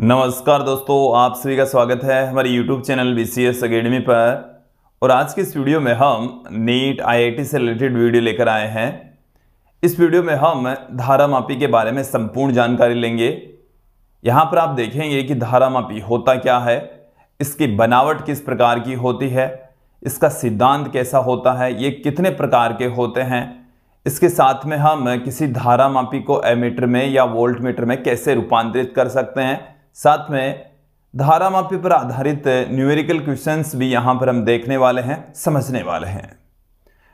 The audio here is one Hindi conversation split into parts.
नमस्कार दोस्तों आप सभी का स्वागत है हमारे YouTube channel B C S academy पर और आज के इस वीडियो में हम नीट आईआईटी से रिलेटेड वीडियो लेकर आए हैं इस वीडियो में हम धारा मापी के बारे में संपूर्ण जानकारी लेंगे यहाँ पर आप देखेंगे कि धारा मापी होता क्या है इसकी बनावट किस प्रकार की होती है इसका सिद्धांत कैसा होता है ये कितने प्रकार के होते हैं इसके साथ में हम किसी धारा मापी को एमीटर में या वोल्ट मीटर में कैसे रूपांतरित कर सकते हैं साथ में धारा मापी पर आधारित न्यूमेरिकल क्वेश्चंस भी यहाँ पर हम देखने वाले हैं समझने वाले हैं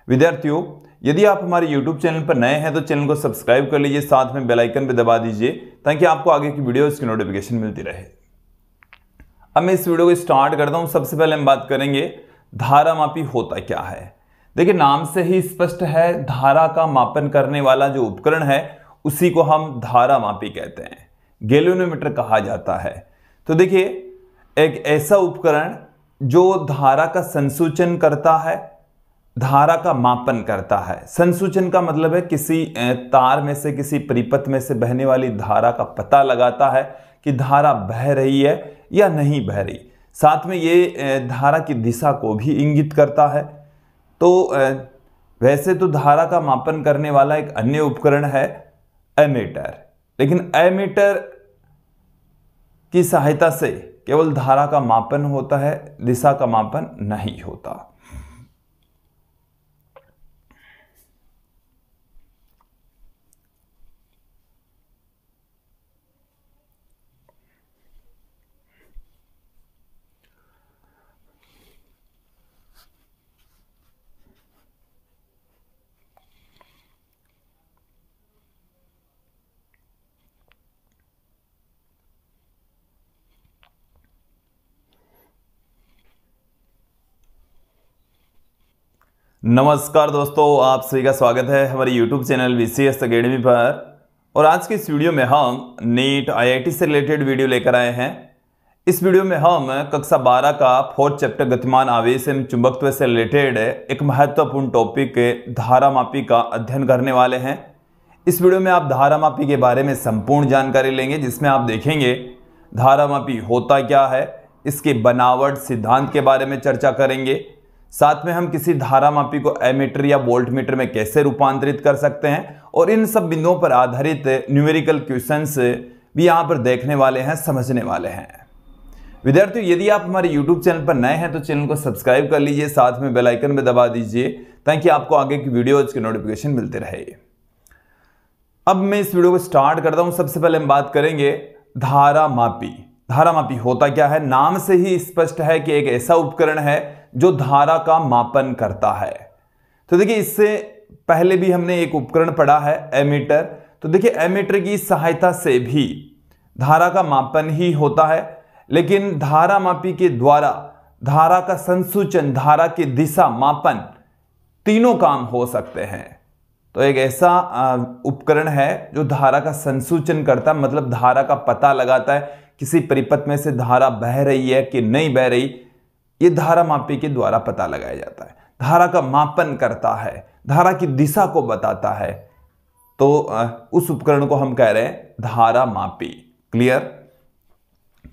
विद्यार्थियों यदि आप हमारे YouTube चैनल पर नए हैं तो चैनल को सब्सक्राइब कर लीजिए साथ में बेल आइकन भी दबा दीजिए ताकि आपको आगे की वीडियोस की नोटिफिकेशन मिलती रहे अब मैं इस वीडियो को स्टार्ट करता हूँ सबसे पहले हम बात करेंगे धारा मापी होता क्या है देखिए नाम से ही स्पष्ट है धारा का मापन करने वाला जो उपकरण है उसी को हम धारा मापी कहते हैं गैल्यूनोमीटर कहा जाता है तो देखिए एक ऐसा उपकरण जो धारा का संसूचन करता है धारा का मापन करता है संसूचन का मतलब है किसी तार में से किसी परिपथ में से बहने वाली धारा का पता लगाता है कि धारा बह रही है या नहीं बह रही साथ में ये धारा की दिशा को भी इंगित करता है तो वैसे तो धारा का मापन करने वाला एक अन्य उपकरण है एमीटर लेकिन एमीटर की सहायता से केवल धारा का मापन होता है दिशा का मापन नहीं होता नमस्कार दोस्तों आप सभी का स्वागत है हमारे YouTube channel V C S academy पर और आज की इस वीडियो में हम नीट आई से रिलेटेड वीडियो लेकर आए हैं इस वीडियो में हम कक्षा 12 का फोर्थ चैप्टर गतिमान आवेश एवं चुंबकत्व से रिलेटेड एक महत्वपूर्ण टॉपिक धारा मापी का अध्ययन करने वाले हैं इस वीडियो में आप धारा मापी के बारे में संपूर्ण जानकारी लेंगे जिसमें आप देखेंगे धारा मापी होता क्या है इसके बनावट सिद्धांत के बारे में चर्चा करेंगे साथ में हम किसी धारा मापी को एमीटर या वोल्ट मीटर में कैसे रूपांतरित कर सकते हैं और इन सब बिंदुओं पर आधारित न्यूमेरिकल क्वेश्चन भी यहाँ पर देखने वाले हैं समझने वाले हैं विद्यार्थियों यदि आप हमारे YouTube चैनल पर नए हैं तो चैनल को सब्सक्राइब कर लीजिए साथ में बेल आइकन भी दबा दीजिए ताकि आपको आगे की वीडियोज के नोटिफिकेशन मिलते रहे अब मैं इस वीडियो को स्टार्ट करता हूं सबसे पहले हम बात करेंगे धारा मापी धारा मापी होता क्या है नाम से ही स्पष्ट है कि एक ऐसा उपकरण है जो धारा का मापन करता है तो देखिए इससे पहले भी हमने एक उपकरण पढ़ा है एमीटर तो देखिए एमीटर की सहायता से भी धारा का मापन ही होता है लेकिन धारा मापी के द्वारा धारा का संसूचन धारा की दिशा मापन तीनों काम हो सकते हैं तो एक ऐसा उपकरण है जो धारा का संसूचन करता है मतलब धारा का पता लगाता है किसी परिपथ में से धारा बह रही है कि नहीं बह रही ये धारा मापी के द्वारा पता लगाया जाता है धारा का मापन करता है धारा की दिशा को बताता है तो उस उपकरण को हम कह रहे हैं धारा मापी क्लियर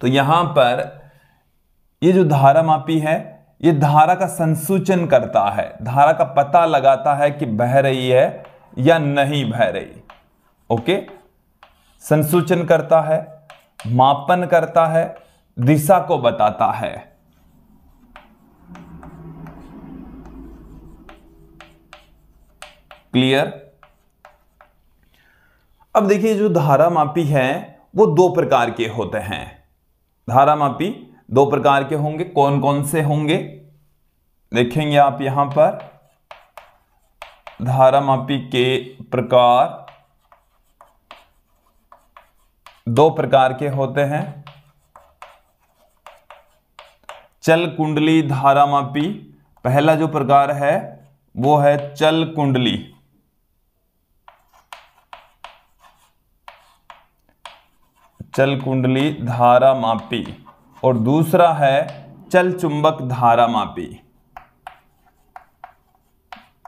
तो यहां पर ये जो धारा मापी है ये धारा का संसूचन करता है धारा का पता लगाता है कि बह रही है या नहीं बह रही ओके संसूचन करता है मापन करता है दिशा को बताता है क्लियर अब देखिए जो धारा मापी है वो दो प्रकार के होते हैं धारा मापी दो प्रकार के होंगे कौन कौन से होंगे देखेंगे आप यहां पर धारा मापी के प्रकार दो प्रकार के होते हैं चल कुंडली धारा मापी पहला जो प्रकार है वो है चल कुंडली चल कुंडली धारा मापी और दूसरा है चल चुंबक धारा मापी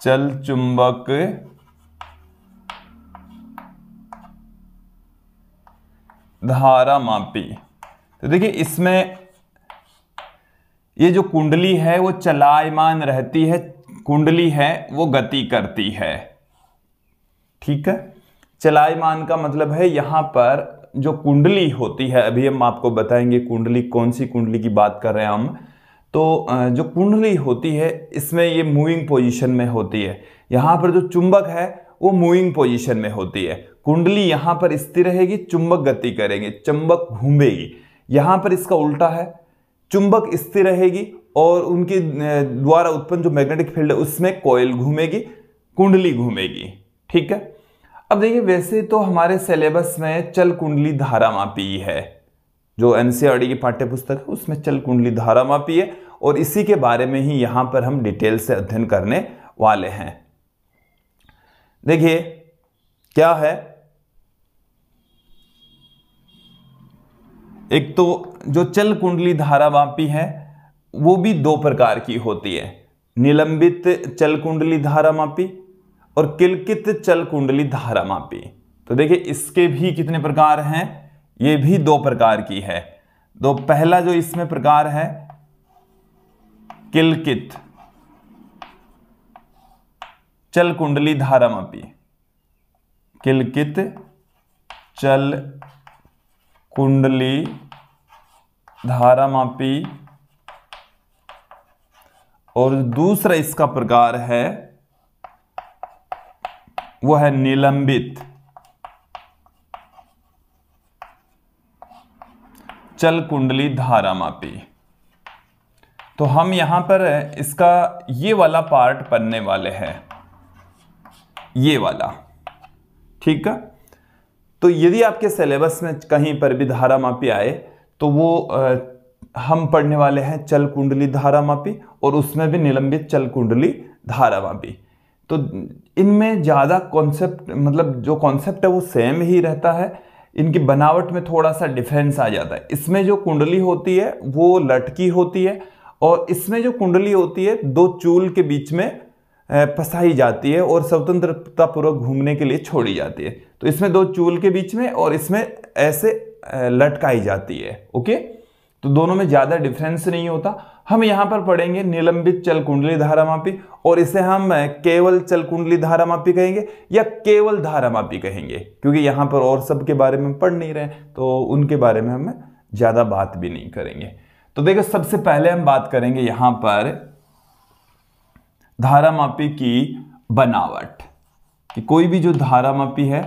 चल चुंबक धारा मापी तो देखिए इसमें ये जो कुंडली है वो चलायमान रहती है कुंडली है वो गति करती है ठीक है चलायमान का मतलब है यहां पर जो कुंडली होती है अभी हम आपको बताएंगे कुंडली कौन सी कुंडली की बात कर रहे हैं हम तो जो कुंडली होती है इसमें ये मूविंग पोजीशन में होती है यहाँ पर जो चुंबक है वो मूविंग पोजीशन में होती है कुंडली यहाँ पर स्थिर रहेगी चुंबक गति करेंगे चुंबक घूमेगी यहाँ पर इसका उल्टा है चुंबक स्थिर रहेगी और उनके द्वारा उत्पन्न जो मैग्नेटिक फील्ड है उसमें कोयल घूमेगी कुंडली घूमेगी ठीक है अब देखिए वैसे तो हमारे सिलेबस में चल कुंडली धारा मापी है जो एनसीआरडी e की पाठ्यपुस्तक है उसमें चल कुंडली धारा मापी है और इसी के बारे में ही यहां पर हम डिटेल से अध्ययन करने वाले हैं देखिए क्या है एक तो जो चल कुंडली धारा मापी है वो भी दो प्रकार की होती है निलंबित चल कुंडली धारा मापी और किलकित चल कुंडली धारा मापी तो देखिए इसके भी कितने प्रकार हैं ये भी दो प्रकार की है दो तो पहला जो इसमें प्रकार है किलकित चल कुंडली धारा मापी किलकित चल कुंडली धारा मापी और दूसरा इसका प्रकार है वो है निलंबित चल कुंडली धारा मापी तो हम यहां पर इसका ये वाला पार्ट पढ़ने वाले हैं ये वाला ठीक है तो यदि आपके सिलेबस में कहीं पर भी धारा मापी आए तो वो आ, हम पढ़ने वाले हैं चल कुंडली धारा मापी और उसमें भी निलंबित चल कुंडली धारा मापी तो इनमें ज़्यादा कॉन्सेप्ट मतलब जो कॉन्सेप्ट है वो सेम ही रहता है इनकी बनावट में थोड़ा सा डिफरेंस आ जाता है इसमें जो कुंडली होती है वो लटकी होती है और इसमें जो कुंडली होती है दो चूल के बीच में फंसाई जाती है और स्वतंत्रतापूर्वक घूमने के लिए छोड़ी जाती है तो इसमें दो चूल के बीच में और इसमें ऐसे लटकाई जाती है ओके तो दोनों में ज़्यादा डिफरेंस नहीं होता हम यहां पर पढ़ेंगे निलंबित चल कुंडली मापी और इसे हम केवल चल कुंडली मापी कहेंगे या केवल धारा मापी कहेंगे क्योंकि यहां पर और सब के बारे में पढ़ नहीं रहे तो उनके बारे में हम ज़्यादा बात भी नहीं करेंगे तो देखो सबसे पहले हम बात करेंगे यहां पर धारा मापी की बनावट कि कोई भी जो धारा मापी है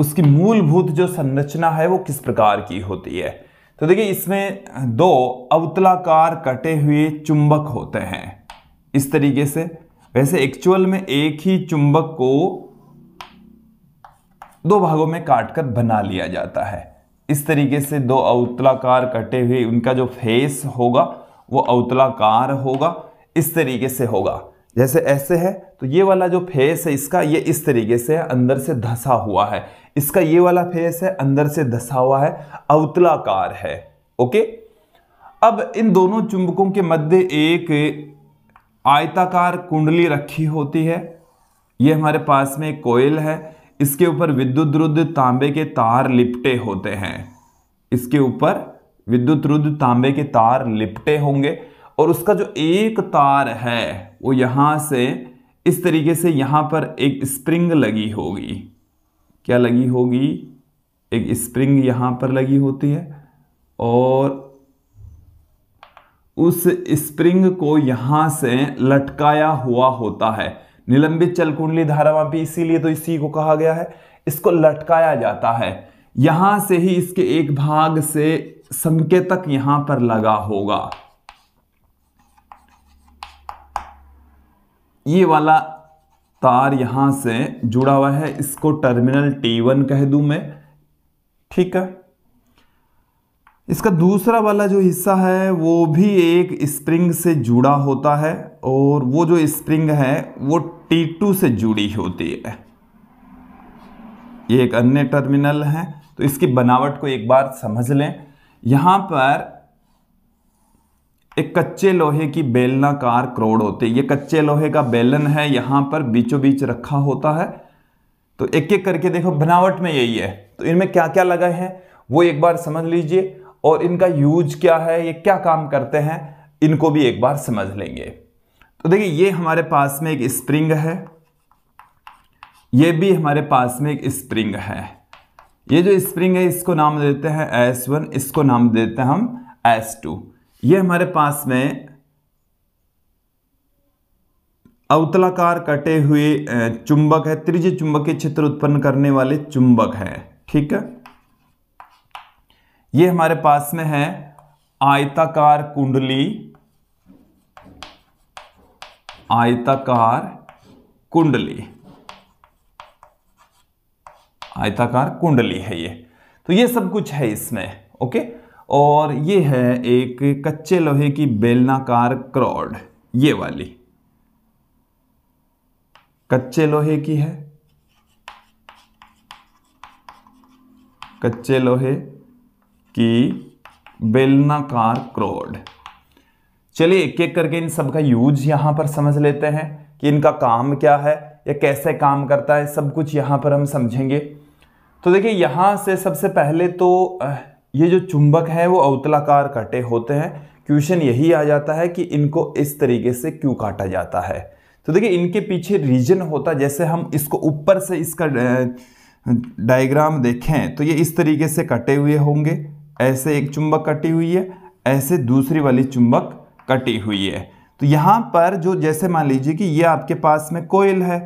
उसकी मूलभूत जो संरचना है वो किस प्रकार की होती है तो देखिए इसमें दो अवतलाकार कटे हुए चुंबक होते हैं इस तरीके से वैसे एक्चुअल में एक ही चुंबक को दो भागों में काटकर बना लिया जाता है इस तरीके से दो अवतलाकार कटे हुए उनका जो फेस होगा वो अवतलाकार होगा इस तरीके से होगा जैसे ऐसे है तो ये वाला जो फेस है इसका ये इस तरीके से अंदर से धसा हुआ है इसका ये वाला फेस है अंदर से धसा हुआ है अवतलाकार है ओके अब इन दोनों चुंबकों के मध्य एक आयताकार कुंडली रखी होती है ये हमारे पास में कोयल है इसके ऊपर विद्युत रुद्ध तांबे के तार लिपटे होते हैं इसके ऊपर विद्युत रुद्ध तांबे के तार लिपटे होंगे और उसका जो एक तार है वो यहां से इस तरीके से यहां पर एक स्प्रिंग लगी होगी क्या लगी होगी एक स्प्रिंग यहाँ पर लगी होती है और उस स्प्रिंग को यहाँ से लटकाया हुआ होता है निलंबित चलकुंडली धारावां भी इसीलिए तो इसी को कहा गया है इसको लटकाया जाता है यहां से ही इसके एक भाग से संकेतक यहां पर लगा होगा ये वाला तार यहां से जुड़ा हुआ है इसको टर्मिनल T1 कह दू मैं ठीक है इसका दूसरा वाला जो हिस्सा है वो भी एक स्प्रिंग से जुड़ा होता है और वो जो स्प्रिंग है वो T2 से जुड़ी होती है ये एक अन्य टर्मिनल है तो इसकी बनावट को एक बार समझ लें यहां पर एक कच्चे लोहे की बेलनाकार क्रोड होते ये कच्चे लोहे का बेलन है यहां पर बीचों बीच रखा होता है तो एक एक करके देखो बनावट में यही है तो इनमें क्या क्या लगा है वो एक बार समझ लीजिए और इनका यूज क्या है ये क्या काम करते हैं इनको भी एक बार समझ लेंगे तो देखिए ये हमारे पास में एक स्प्रिंग है ये भी हमारे पास में एक स्प्रिंग है ये जो स्प्रिंग है इसको नाम देते हैं एस वन इसको नाम देते हैं हम एस टू ये हमारे पास में अवतलाकार कटे हुए चुंबक है त्रिज चुंबक के क्षेत्र उत्पन्न करने वाले चुंबक है ठीक है ये हमारे पास में है आयताकार कुंडली आयताकार कुंडली आयताकार कुंडली है ये तो ये सब कुछ है इसमें ओके और ये है एक कच्चे लोहे की बेलनाकार क्रॉड ये वाली कच्चे लोहे की है कच्चे लोहे की बेलनाकार क्रॉड चलिए एक एक करके इन सब का यूज यहां पर समझ लेते हैं कि इनका काम क्या है या कैसे काम करता है सब कुछ यहां पर हम समझेंगे तो देखिए यहां से सबसे पहले तो ये जो चुंबक हैं वो अवतलाकार कटे होते हैं क्वेश्चन यही आ जाता है कि इनको इस तरीके से क्यों काटा जाता है तो देखिए इनके पीछे रीजन होता जैसे हम इसको ऊपर से इसका डायग्राम देखें तो ये इस तरीके से कटे हुए होंगे ऐसे एक चुंबक कटी हुई है ऐसे दूसरी वाली चुंबक कटी हुई है तो यहाँ पर जो जैसे मान लीजिए कि ये आपके पास में कोयल है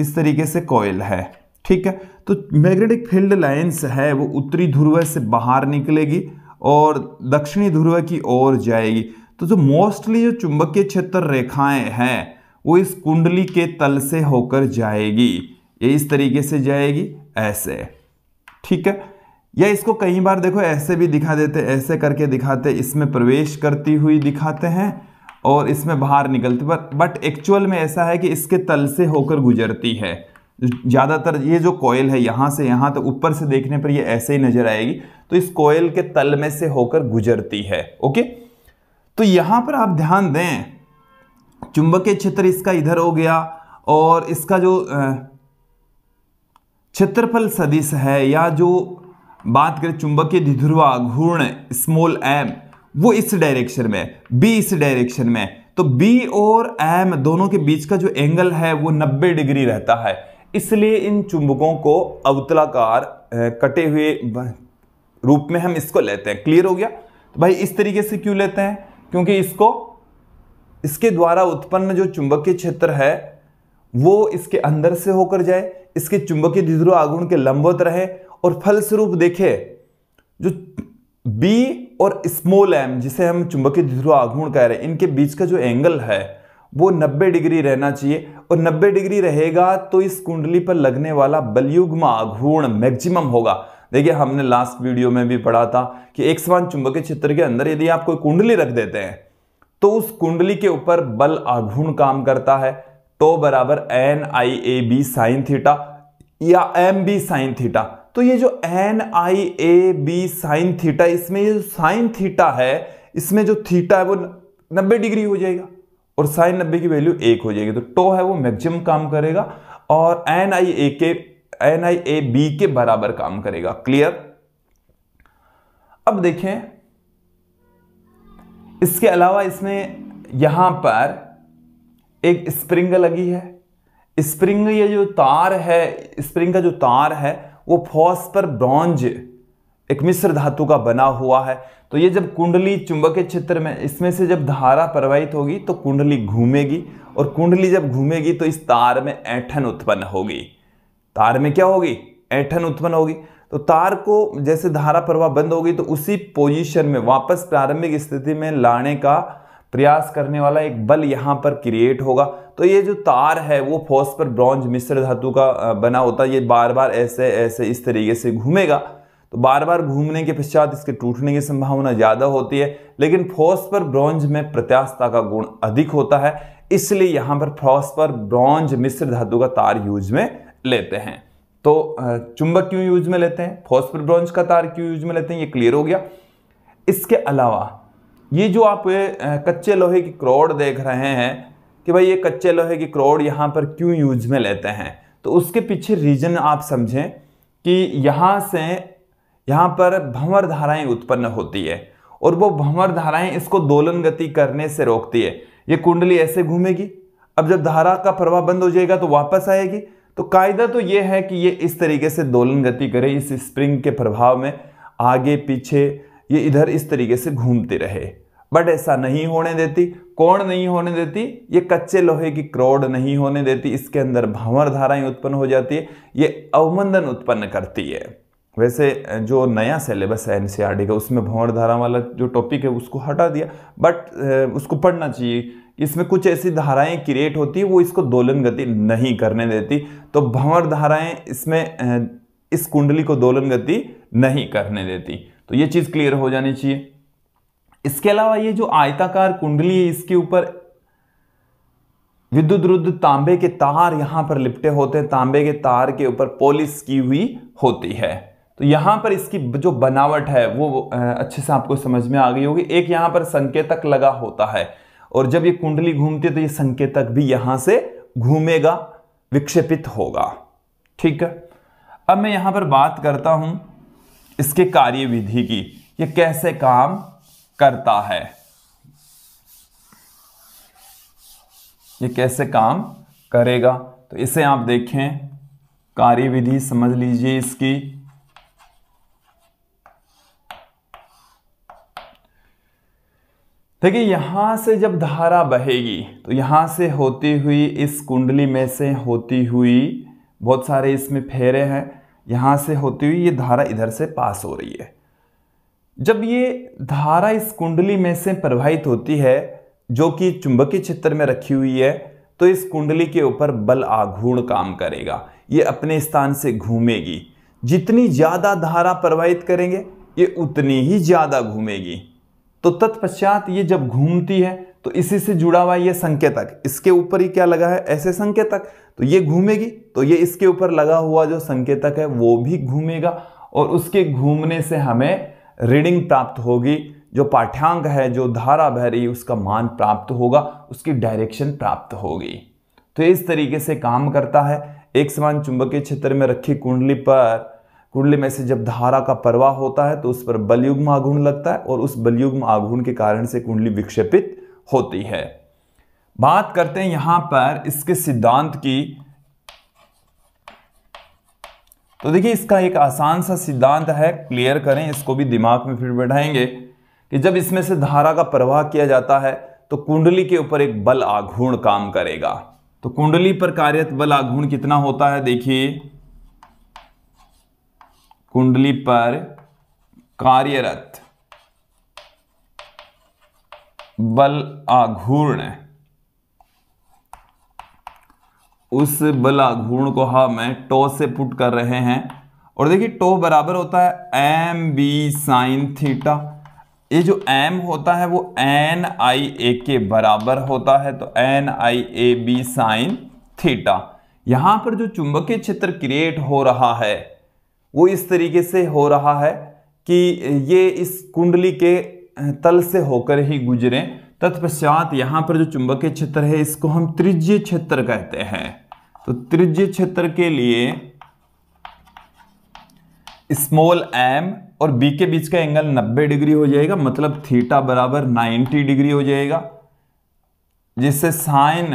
इस तरीके से कोयल है ठीक है तो मैग्नेटिक फील्ड लाइन्स है वो उत्तरी ध्रुव से बाहर निकलेगी और दक्षिणी ध्रुव की ओर जाएगी तो जो मोस्टली जो चुंबकीय क्षेत्र रेखाएं हैं वो इस कुंडली के तल से होकर जाएगी ये इस तरीके से जाएगी ऐसे ठीक है या इसको कई बार देखो ऐसे भी दिखा देते ऐसे करके दिखाते इसमें प्रवेश करती हुई दिखाते हैं और इसमें बाहर निकलती बट बट एक्चुअल में ऐसा है कि इसके तल से होकर गुजरती है ज़्यादातर ये जो कोयल है यहाँ से यहाँ तक तो ऊपर से देखने पर ये ऐसे ही नज़र आएगी तो इस कोयल के तल में से होकर गुजरती है ओके तो यहाँ पर आप ध्यान दें चुंबकीय क्षेत्र इसका इधर हो गया और इसका जो क्षेत्रफल सदिश है या जो बात करें चुंबकीय धिध्रुवा घूर्ण स्मॉल एम वो इस डायरेक्शन में बी इस डायरेक्शन में तो बी और एम दोनों के बीच का जो एंगल है वो 90 डिग्री रहता है इसलिए इन चुंबकों को अवतलाकार कटे हुए रूप में हम इसको लेते हैं क्लियर हो गया तो भाई इस तरीके से क्यों लेते हैं क्योंकि इसको इसके द्वारा उत्पन्न जो चुंबकीय क्षेत्र है वो इसके अंदर से होकर जाए इसके चुंबकीय द्विध्रुव आगुण के लंबवत रहे और फलस्वरूप देखे जो बी और स्मॉल एम जिसे हम चुंबकीय द्विध्रुव आगुण कह रहे हैं इनके बीच का जो एंगल है वो 90 डिग्री रहना चाहिए और 90 डिग्री रहेगा तो इस कुंडली पर लगने वाला बलयुग्मा घूर्ण मैक्सिमम होगा देखिए हमने लास्ट वीडियो में भी पढ़ा था कि एक समान चुंबकीय क्षेत्र के अंदर यदि आप कोई कुंडली रख देते हैं तो उस कुंडली के ऊपर बल आघूर्ण काम करता है तो बराबर N I A B sine theta या एम बी साइन थीटा तो ये जो N I A B sine theta इसमें ये जो साइन थीटा है इसमें जो थीटा है वो नब्बे डिग्री हो जाएगा और साइन नब्बे की वैल्यू एक हो जाएगी तो टो है वो मैक्सिमम काम करेगा और एन आई ए के एन आई ए बी के बराबर काम करेगा क्लियर अब देखें इसके अलावा इसमें यहां पर एक स्प्रिंग लगी है स्प्रिंग ये जो तार है स्प्रिंग का जो तार है वो फॉस पर ब्रॉन्ज एक मिश्र धातु का बना हुआ है तो ये जब कुंडली चुंबकीय क्षेत्र में इसमें से जब धारा प्रवाहित होगी तो कुंडली घूमेगी और कुंडली जब घूमेगी तो इस तार में ऐठन उत्पन्न होगी तार में क्या होगी ऐठन उत्पन्न होगी तो तार को जैसे धारा प्रवाह बंद होगी तो उसी पोजीशन में वापस प्रारंभिक स्थिति में लाने का प्रयास करने वाला एक बल यहाँ पर क्रिएट होगा तो ये जो तार है वो फॉस्पर ब्रॉन्ज मिश्र धातु का बना होता है ये बार बार ऐसे ऐसे इस तरीके से घूमेगा तो बार बार घूमने के पश्चात इसके टूटने की संभावना ज़्यादा होती है लेकिन फॉस्पर ब्रॉन्ज में प्रत्यास्था का गुण अधिक होता है इसलिए यहाँ पर फॉस्पर ब्रॉन्ज मिश्र धातु का तार यूज में लेते हैं तो चुंबक क्यों यूज में लेते हैं फॉस्पर ब्रॉन्ज का तार क्यों यूज में लेते हैं ये क्लियर हो गया इसके अलावा ये जो आप कच्चे लोहे की क्रोड देख रहे हैं कि भाई ये कच्चे लोहे की क्रोड यहाँ पर क्यों यूज में लेते हैं तो उसके पीछे रीजन आप समझें कि यहाँ से यहाँ पर भंवर धाराएं उत्पन्न होती है और वो भंवर धाराएं इसको दोलन गति करने से रोकती है ये कुंडली ऐसे घूमेगी अब जब धारा का प्रवाह बंद हो जाएगा तो वापस आएगी तो कायदा तो ये है कि ये इस तरीके से दोलन गति करे इस स्प्रिंग के प्रभाव में आगे पीछे ये इधर इस तरीके से घूमती रहे बट ऐसा नहीं होने देती कोण नहीं होने देती ये कच्चे लोहे की क्रोड नहीं होने देती इसके अंदर भंवर धाराएं उत्पन्न हो जाती है ये अवमंदन उत्पन्न करती है वैसे जो नया सिलेबस है एनसीईआरटी e का उसमें भंवर धारा वाला जो टॉपिक है उसको हटा दिया बट उसको पढ़ना चाहिए इसमें कुछ ऐसी धाराएं क्रिएट होती है वो इसको दोलन गति नहीं करने देती तो भंवर धाराएं इसमें इस कुंडली को दोलन गति नहीं करने देती तो ये चीज़ क्लियर हो जानी चाहिए इसके अलावा ये जो आयताकार कुंडली है इसके ऊपर विद्युत रुद्ध तांबे के तार यहां पर लिपटे होते हैं तांबे के तार के ऊपर पॉलिश की हुई होती है तो यहां पर इसकी जो बनावट है वो अच्छे से आपको समझ में आ गई होगी एक यहां पर संकेतक लगा होता है और जब ये कुंडली घूमती है तो ये संकेतक भी यहां से घूमेगा विक्षेपित होगा ठीक है अब मैं यहां पर बात करता हूं इसके कार्य विधि की ये कैसे काम करता है ये कैसे काम करेगा तो इसे आप देखें कार्य विधि समझ लीजिए इसकी देखिए यहाँ से जब धारा बहेगी तो यहाँ से होती हुई इस कुंडली में से होती हुई बहुत सारे इसमें फेरे हैं यहाँ से होती हुई ये धारा इधर से पास हो रही है जब ये धारा इस कुंडली में से प्रवाहित होती है जो कि चुंबकीय क्षेत्र में रखी हुई है तो इस कुंडली के ऊपर बल आघूर्ण काम करेगा ये अपने स्थान से घूमेगी जितनी ज़्यादा धारा प्रवाहित करेंगे ये उतनी ही ज़्यादा घूमेगी तो तत्पश्चात ये जब घूमती है तो इसी से जुड़ा हुआ ये संकेतक इसके ऊपर ही क्या लगा है ऐसे संकेतक तो ये घूमेगी तो ये इसके ऊपर लगा हुआ जो संकेतक है वो भी घूमेगा और उसके घूमने से हमें रीडिंग प्राप्त होगी जो पाठ्यांक है जो धारा बह रही उसका मान प्राप्त होगा उसकी डायरेक्शन प्राप्त होगी तो इस तरीके से काम करता है एक समान चुंबकीय क्षेत्र में रखी कुंडली पर कुंडली में से जब धारा का प्रवाह होता है तो उस पर बलयुग्म आघूर्ण लगता है और उस बलयुग्म आघूर्ण के कारण से कुंडली विक्षेपित होती है बात करते हैं यहां पर इसके सिद्धांत की तो देखिए इसका एक आसान सा सिद्धांत है क्लियर करें इसको भी दिमाग में फिर बैठाएंगे कि जब इसमें से धारा का प्रवाह किया जाता है तो कुंडली के ऊपर एक बल आघूर्ण काम करेगा तो कुंडली पर कार्यत बल आघूर्ण कितना होता है देखिए कुंडली पर कार्यरत बल आघूर्ण उस बल आघूर्ण को हम टो से पुट कर रहे हैं और देखिए टो बराबर होता है एम बी साइन थीटा ये जो एम होता है वो एन आई ए के बराबर होता है तो N I A B sine theta यहां पर जो चुंबकीय क्षेत्र क्रिएट हो रहा है वो इस तरीके से हो रहा है कि ये इस कुंडली के तल से होकर ही गुजरें तत्पश्चात यहाँ पर जो चुंबकीय क्षेत्र है इसको हम त्रिज्य क्षेत्र कहते हैं तो त्रिज्य क्षेत्र के लिए स्मॉल एम और बी के बीच का एंगल 90 डिग्री हो जाएगा मतलब थीटा बराबर 90 डिग्री हो जाएगा जिससे साइन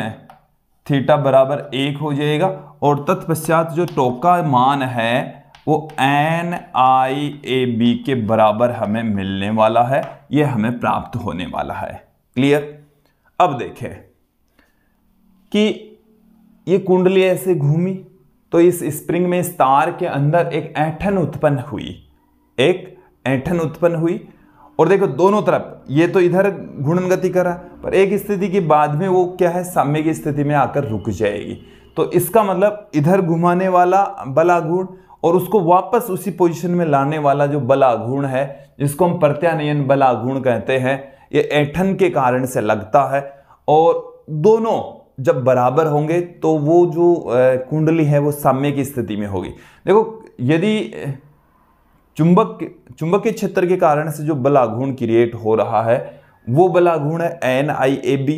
थीटा बराबर एक हो जाएगा और तत्पश्चात जो टोका मान है वो एन आई ए बी के बराबर हमें मिलने वाला है ये हमें प्राप्त होने वाला है क्लियर अब देखें कि ये कुंडली ऐसे घूमी तो इस स्प्रिंग में इस तार के अंदर एक ऐठन उत्पन्न हुई एक ऐठन उत्पन्न हुई और देखो दोनों तरफ ये तो इधर घूर्णन गति कर रहा पर एक स्थिति के बाद में वो क्या है साम्य की स्थिति में आकर रुक जाएगी तो इसका मतलब इधर घुमाने वाला बला गुण और उसको वापस उसी पोजीशन में लाने वाला जो बलाघूर्ण है जिसको हम प्रत्यानयन बलाघूर्ण कहते हैं ये ऐठन के कारण से लगता है और दोनों जब बराबर होंगे तो वो जो कुंडली है वो साम्य की स्थिति में होगी देखो यदि चुंबक चुंबक के क्षेत्र के कारण से जो बलाघूर्ण क्रिएट हो रहा है वो बलाघूर्ण है एन आई ए बी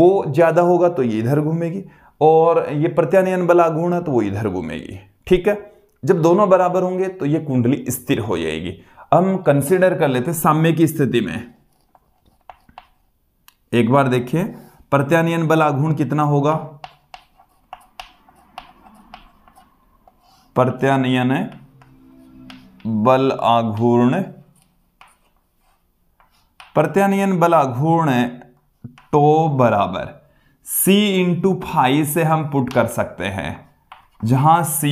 वो ज़्यादा होगा तो ये इधर घूमेगी और ये प्रत्यानयन बलाघूर्ण है तो वो इधर घूमेगी ठीक है जब दोनों बराबर होंगे तो ये कुंडली स्थिर हो जाएगी हम कंसिडर कर लेते साम्य की स्थिति में एक बार देखिए प्रत्यानयन बल आघूर्ण कितना होगा प्रत्यानयन बल आघूर्ण प्रत्यानयन बल आघूर्ण टो तो बराबर c इंटू फाइव से हम पुट कर सकते हैं जहां c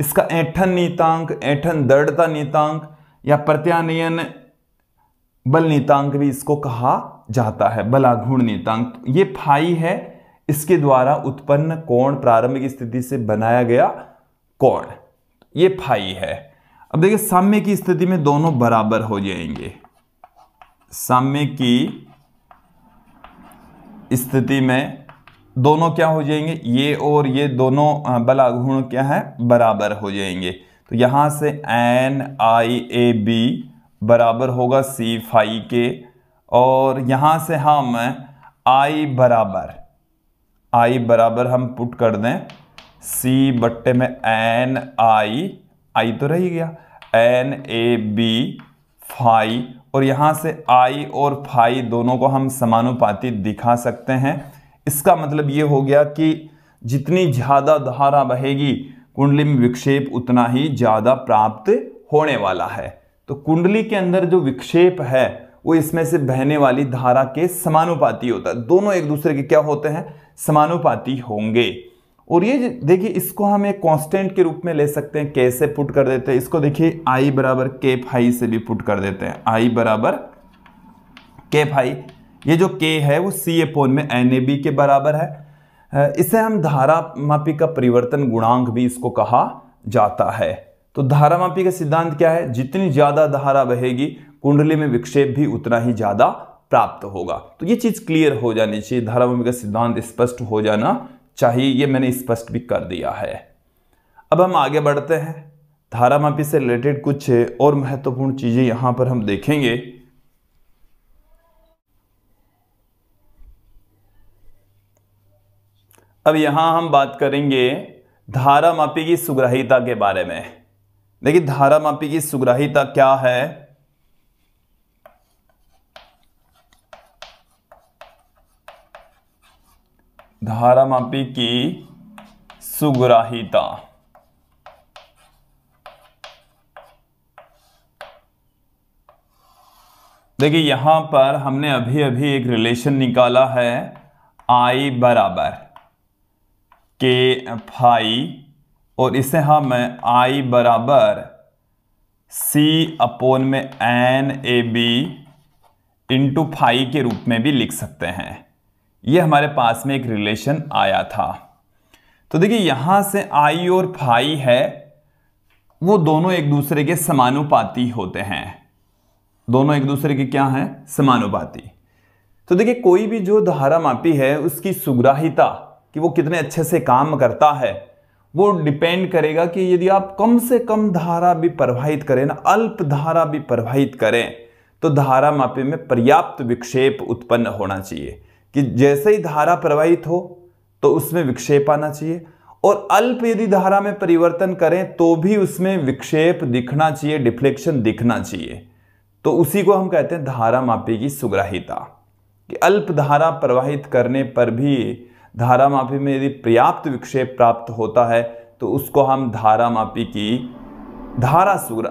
इसका ऐठन नीतांक ऐठन दृढ़ता नीतांक या प्रत्यानयन बल नीतांक भी इसको कहा जाता है बलाघूर्ण नीतांक ये फाई है इसके द्वारा उत्पन्न कोण प्रारंभिक स्थिति से बनाया गया कोण ये फाई है अब देखिए साम्य की स्थिति में दोनों बराबर हो जाएंगे साम्य की स्थिति में दोनों क्या हो जाएंगे ये और ये दोनों बलाघूर्ण क्या है बराबर हो जाएंगे तो यहां से एन आई ए बी बराबर होगा सी फाई के और यहां से हम आई बराबर आई बराबर हम पुट कर दें सी बट्टे में एन आई आई तो रही गया एन ए बी फाई और यहां से आई और फाई दोनों को हम समानुपाती दिखा सकते हैं इसका मतलब ये हो गया कि जितनी ज़्यादा धारा बहेगी कुंडली में विक्षेप उतना ही ज़्यादा प्राप्त होने वाला है तो कुंडली के अंदर जो विक्षेप है वो इसमें से बहने वाली धारा के समानुपाती होता है दोनों एक दूसरे के क्या होते हैं समानुपाती होंगे और ये देखिए इसको हम एक कांस्टेंट के रूप में ले सकते हैं कैसे पुट कर देते हैं इसको देखिए आई बराबर के फाई से भी पुट कर देते हैं आई बराबर के फाई ये जो K है वो सी ए पोन में एन ए बी के बराबर है इसे हम धारा मापी का परिवर्तन गुणांक भी इसको कहा जाता है तो धारा मापी का सिद्धांत क्या है जितनी ज़्यादा धारा बहेगी कुंडली में विक्षेप भी उतना ही ज़्यादा प्राप्त होगा तो ये चीज़ क्लियर हो जानी चाहिए धारा मापी का सिद्धांत स्पष्ट हो जाना चाहिए ये मैंने स्पष्ट भी कर दिया है अब हम आगे बढ़ते हैं धारा मापी से रिलेटेड कुछ और महत्वपूर्ण चीज़ें यहां पर हम देखेंगे अब यहाँ हम बात करेंगे धारा मापी की सुग्राहिता के बारे में देखिए धारा मापी की सुग्राहिता क्या है धारा मापी की सुग्राहिता देखिए यहां पर हमने अभी अभी एक रिलेशन निकाला है आई बराबर के फाई और इसे हम आई बराबर सी अपोन में N A B into phi के रूप में भी लिख सकते हैं ये हमारे पास में एक रिलेशन आया था तो देखिए यहाँ से आई और फाई है वो दोनों एक दूसरे के समानुपाती होते हैं दोनों एक दूसरे के क्या हैं समानुपाती तो देखिए कोई भी जो धारा मापी है उसकी सुग्राहिता कि वो कितने अच्छे से काम करता है वो डिपेंड करेगा कि यदि आप कम से कम धारा भी प्रवाहित करें ना अल्प धारा भी प्रवाहित करें तो धारा मापे में पर्याप्त विक्षेप उत्पन्न होना चाहिए कि जैसे ही धारा प्रवाहित हो तो उसमें विक्षेप आना चाहिए और अल्प यदि धारा में परिवर्तन करें तो भी उसमें विक्षेप दिखना चाहिए डिफ्लेक्शन दिखना चाहिए तो उसी को हम कहते हैं धारा मापी की सुग्राहिता कि अल्प धारा प्रवाहित करने पर भी धारा मापी में यदि पर्याप्त विक्षेप प्राप्त होता है तो उसको हम धारा मापी की धारा सुग्र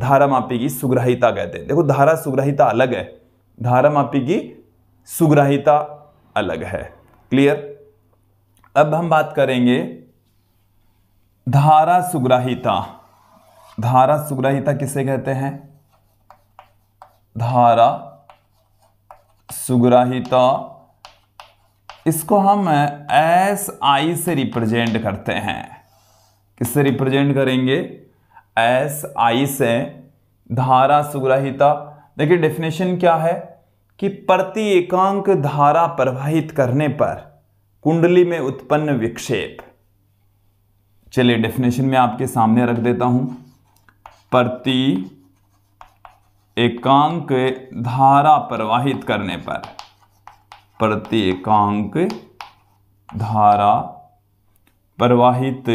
धारा मापी की सुग्राहिता कहते हैं देखो धारा सुग्राहिता अलग है धारा मापी की सुग्राहिता अलग है क्लियर अब हम बात करेंगे धारा सुग्राहिता धारा सुग्राहिता किसे कहते हैं धारा सुग्राहिता इसको हम एस आई से रिप्रेजेंट करते हैं किससे रिप्रेजेंट करेंगे एस आई से धारा सुग्रहिता देखिए डेफिनेशन क्या है कि प्रति एकांक धारा प्रवाहित करने पर कुंडली में उत्पन्न विक्षेप चलिए डेफिनेशन में आपके सामने रख देता हूं प्रति एकांक धारा प्रवाहित करने पर प्रत्येकांक धारा प्रवाहित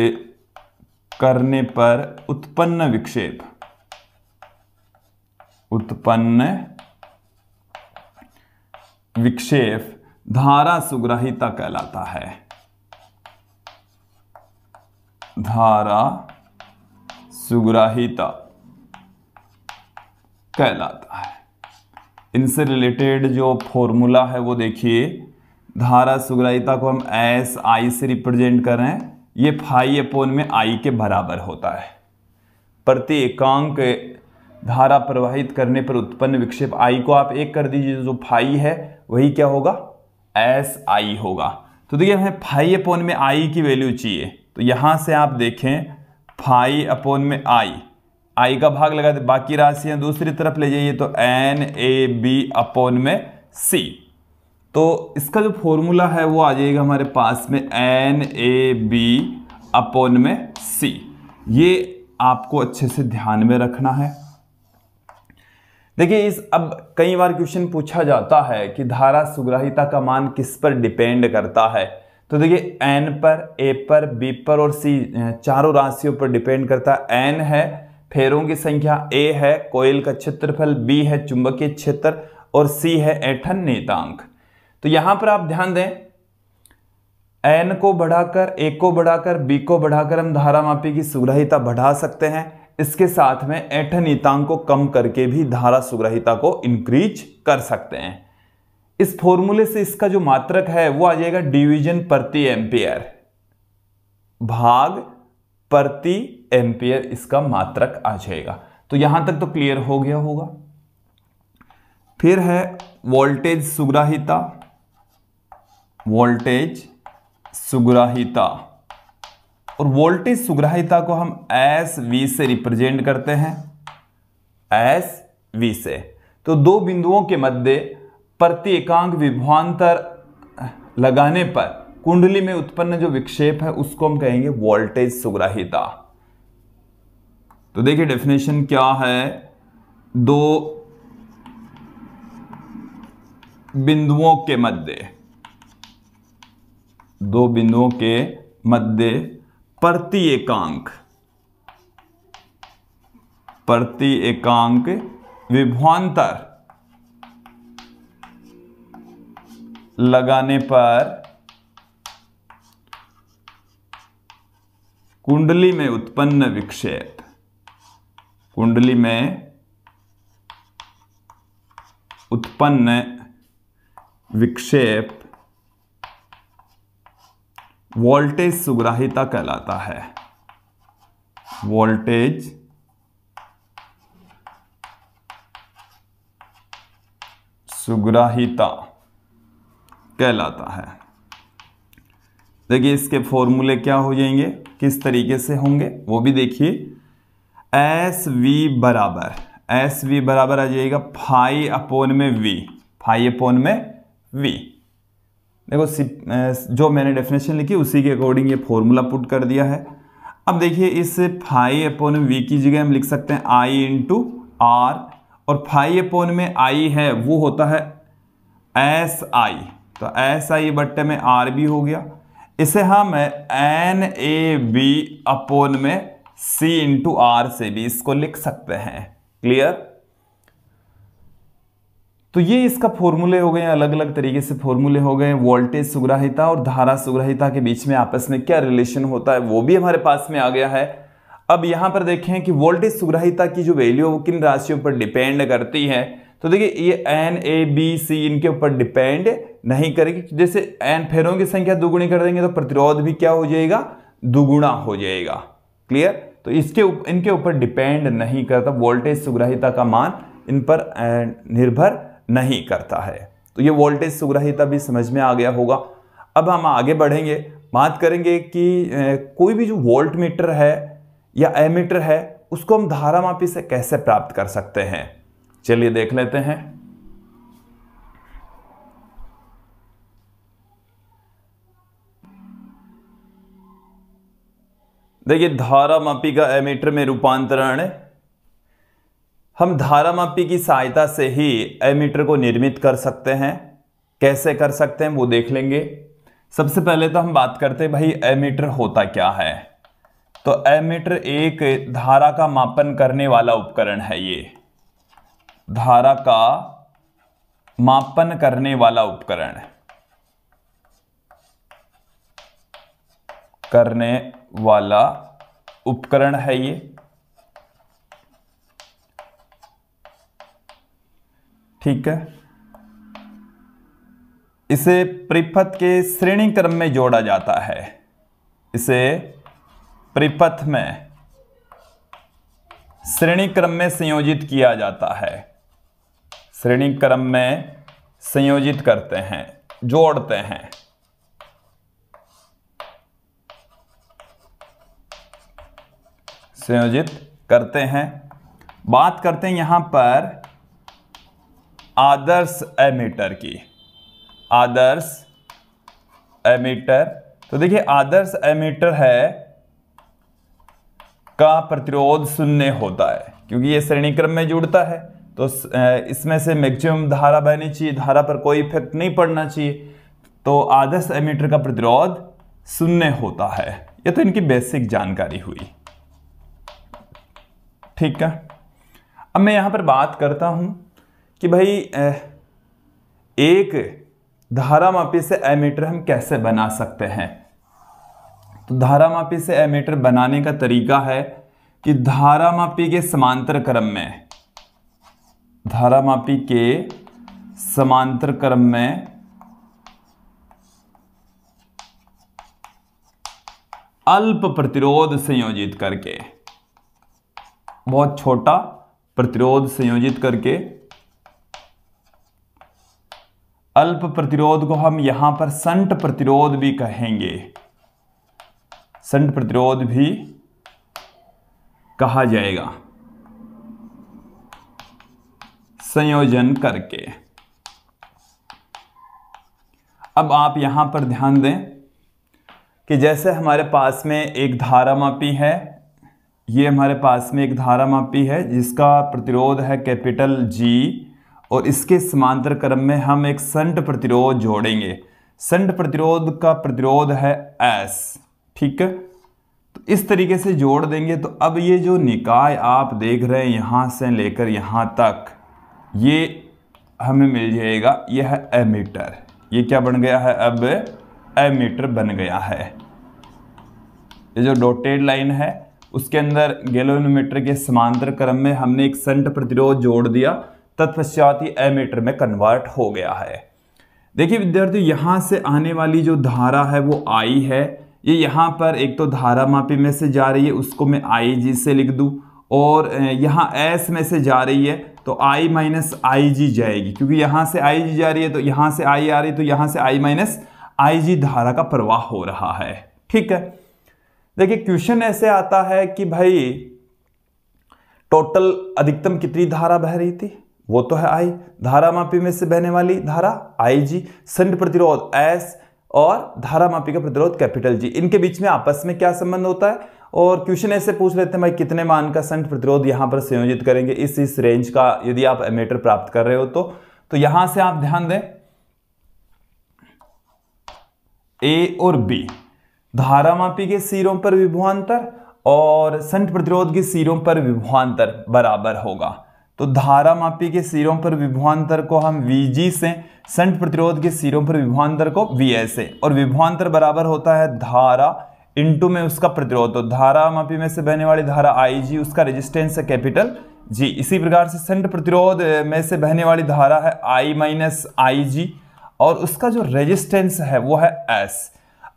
करने पर उत्पन्न विक्षेप उत्पन्न विक्षेप धारा सुग्राहिता कहलाता है धारा सुग्राहिता कहलाता है इनसे रिलेटेड जो फॉर्मूला है वो देखिए धारा सुग्राहिता को हम एस आई से रिप्रेजेंट कर रहे हैं ये फाई अपोन में आई के बराबर होता है प्रति एकांक धारा प्रवाहित करने पर उत्पन्न विक्षेप आई को आप एक कर दीजिए जो फाई है वही क्या होगा एस आई होगा तो देखिए हमें फाई अपोन में आई की वैल्यू चाहिए तो यहाँ से आप देखें फाई अपोन में आई आई का भाग लगा दे बाकी राशियां दूसरी तरफ ले जाइए तो एन ए बी अपॉन में सी तो इसका जो फॉर्मूला है वो आ जाएगा हमारे पास में एन ए बी अपॉन में सी ये आपको अच्छे से ध्यान में रखना है देखिए इस अब कई बार क्वेश्चन पूछा जाता है कि धारा सुग्राहिता का मान किस पर डिपेंड करता है तो देखिए एन पर ए पर बी पर और सी चारों राशियों पर डिपेंड करता है एन है फेरों की संख्या ए है कोयल का क्षेत्रफल बी है चुंबकीय क्षेत्र और सी है ऐठन नेतांक तो यहां पर आप ध्यान दें एन को बढ़ाकर ए को बढ़ाकर बी को बढ़ाकर हम धारा मापी की सुग्रहिता बढ़ा सकते हैं इसके साथ में ऐठन नेतांक को कम करके भी धारा सुग्रहिता को इंक्रीज कर सकते हैं इस फॉर्मूले से इसका जो मात्रक है वो आ जाएगा डिवीजन प्रति एम्पियर भाग प्रति एम्पेयर इसका मात्रक आ जाएगा तो यहां तक तो क्लियर हो गया होगा फिर है वोल्टेज सुग्राहिता वोल्टेज सुग्राहिता और वोल्टेज सुग्राहिता को हम एस वी से रिप्रेजेंट करते हैं एस वी से तो दो बिंदुओं के मध्य प्रति एकांक विभवान्तर लगाने पर कुंडली में उत्पन्न जो विक्षेप है उसको हम कहेंगे वोल्टेज सुग्राहिता तो देखिए डेफिनेशन क्या है दो बिंदुओं के मध्य दो बिंदुओं के मध्य प्रति एकांक प्रति एकांक विभ्वांतर लगाने पर कुंडली में उत्पन्न विक्षेप कुंडली में उत्पन्न विक्षेप वोल्टेज सुग्राहिता कहलाता है वोल्टेज सुग्राहिता कहलाता है देखिए इसके फॉर्मूले क्या हो जाएंगे किस तरीके से होंगे वो भी देखिए एस वी बराबर एस वी बराबर आ जाएगा फाई अपोन में वी फाई अपोन में वी देखो जो मैंने डेफिनेशन लिखी उसी के अकॉर्डिंग ये फॉर्मूला पुट कर दिया है अब देखिए इस फाई अपोन वी की जगह हम लिख सकते हैं आई इंटू आर और फाई अपोन में आई है वो होता है एस आई तो एस आई बट्टे में आर भी हो गया इसे हम एन ए बी अपोन में c इंटू आर से भी इसको लिख सकते हैं क्लियर तो ये इसका फॉर्मूले हो गए अलग अलग तरीके से फॉर्मूले हो गए वोल्टेज सुग्राहिता और धारा सुग्राहिता के बीच में आपस में क्या रिलेशन होता है वो भी हमारे पास में आ गया है अब यहां पर देखें कि वोल्टेज सुग्राहिता की जो वैल्यू है वो किन राशियों पर डिपेंड करती है तो देखिए ये एन ए बी सी इनके ऊपर डिपेंड नहीं करेगी जैसे एन फेरों की संख्या दुगुणी कर देंगे तो प्रतिरोध भी क्या हो जाएगा दुगुणा हो जाएगा क्लियर तो इसके उप, इनके ऊपर डिपेंड नहीं करता वोल्टेज सुग्राहिता का मान इन पर निर्भर नहीं करता है तो ये वोल्टेज सुग्राहिता भी समझ में आ गया होगा अब हम आगे बढ़ेंगे बात करेंगे कि कोई भी जो वोल्ट मीटर है या एमीटर है उसको हम धारा मापी से कैसे प्राप्त कर सकते हैं चलिए देख लेते हैं देखिए मापी का एमीटर में रूपांतरण हम धारा मापी की सहायता से ही एमीटर को निर्मित कर सकते हैं कैसे कर सकते हैं वो देख लेंगे सबसे पहले तो हम बात करते हैं भाई एमीटर होता क्या है तो एमीटर एक धारा का मापन करने वाला उपकरण है ये धारा का मापन करने वाला उपकरण करने वाला उपकरण है ये ठीक है इसे परिपथ के श्रेणी क्रम में जोड़ा जाता है इसे परिपथ में श्रेणी क्रम में संयोजित किया जाता है श्रेणी क्रम में संयोजित करते हैं जोड़ते हैं संयोजित करते हैं बात करते हैं यहां पर आदर्श एमीटर की आदर्श एमीटर तो देखिए आदर्श एमीटर है का प्रतिरोध शून्य होता है क्योंकि यह श्रेणी क्रम में जुड़ता है तो इसमें से मैक्सिमम धारा बहनी चाहिए धारा पर कोई इफेक्ट नहीं पड़ना चाहिए तो आदर्श एमीटर का प्रतिरोध शून्य होता है यह तो इनकी बेसिक जानकारी हुई ठीक है अब मैं यहाँ पर बात करता हूँ कि भाई एक धारा मापी से एमीटर हम कैसे बना सकते हैं तो धारा मापी से एमीटर बनाने का तरीका है कि धारा मापी के समांतर क्रम में धारा मापी के समांतर क्रम में अल्प प्रतिरोध संयोजित करके बहुत छोटा प्रतिरोध संयोजित करके अल्प प्रतिरोध को हम यहां पर संट प्रतिरोध भी कहेंगे संट प्रतिरोध भी कहा जाएगा संयोजन करके अब आप यहां पर ध्यान दें कि जैसे हमारे पास में एक धारा मापी है ये हमारे पास में एक धारा मापी है जिसका प्रतिरोध है कैपिटल जी और इसके समांतर क्रम में हम एक संट प्रतिरोध जोड़ेंगे संट प्रतिरोध का प्रतिरोध है एस ठीक है तो इस तरीके से जोड़ देंगे तो अब ये जो निकाय आप देख रहे हैं यहाँ से लेकर यहाँ तक ये हमें मिल जाएगा यह है एमीटर ये क्या बन गया है अब एमीटर बन गया है ये जो डोटेड लाइन है उसके अंदर गेलोनोमीटर के समांतर क्रम में हमने एक संट प्रतिरोध जोड़ दिया तत्पश्चात ही एमीटर में कन्वर्ट हो गया है देखिए विद्यार्थी यहाँ से आने वाली जो धारा है वो आई है ये यह यहाँ पर एक तो धारा मापी में से जा रही है उसको मैं आई जी से लिख दूँ और यहाँ एस में से जा रही है तो आई माइनस आई जी जाएगी क्योंकि यहाँ से आई जी जा रही है तो यहाँ से आई आ रही है तो यहाँ से आई माइनस आई जी धारा का प्रवाह हो रहा है ठीक है देखिए क्वेश्चन ऐसे आता है कि भाई टोटल अधिकतम कितनी धारा बह रही थी वो तो है आई धारा मापी में से बहने वाली धारा आई जी संड प्रतिरोध एस और धारा मापी का प्रतिरोध कैपिटल जी इनके बीच में आपस में क्या संबंध होता है और क्वेश्चन ऐसे पूछ लेते हैं भाई कितने मान का संट प्रतिरोध यहां पर संयोजित करेंगे इस इस रेंज का यदि आप एमेटर प्राप्त कर रहे हो तो तो यहां से आप ध्यान दें ए और बी धारामापी के सिरों पर विभवांतर और संट प्रतिरोध के सिरों पर विभवान्तर बराबर होगा तो धारा मापी के सिरों पर विभवान्तर को हम Vg से संट प्रतिरोध के सिरों पर विभवान्तर को Va से और विभवान्तर बराबर होता है धारा इंटू में उसका प्रतिरोध तो धारा मापी में से बहने वाली धारा Ig उसका रेजिस्टेंस है कैपिटल जी इसी प्रकार से संट प्रतिरोध में से बहने वाली धारा है I माइनस आई और उसका जो रेजिस्टेंस है वो है एस